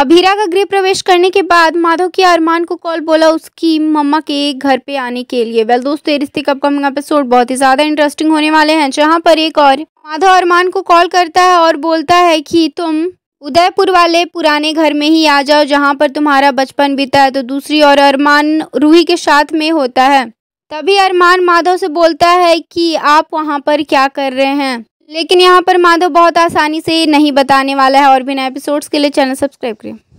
अभीरा का गृह प्रवेश करने के बाद माधव की अरमान को कॉल बोला उसकी मम्मा के घर पे आने के लिए वेल दोस्तों रिश्ते का अपकमिंग एपिसोड बहुत ही ज़्यादा इंटरेस्टिंग होने वाले हैं जहाँ पर एक और माधव अरमान को कॉल करता है और बोलता है कि तुम उदयपुर वाले पुराने घर में ही आ जाओ जहाँ पर तुम्हारा बचपन बीता है तो दूसरी और अरमान रूही के साथ में होता है तभी अरमान माधव से बोलता है कि आप वहाँ पर क्या कर रहे हैं लेकिन यहाँ पर माधव बहुत आसानी से नहीं बताने वाला है और बिना एपिसोड्स के लिए चैनल सब्सक्राइब करें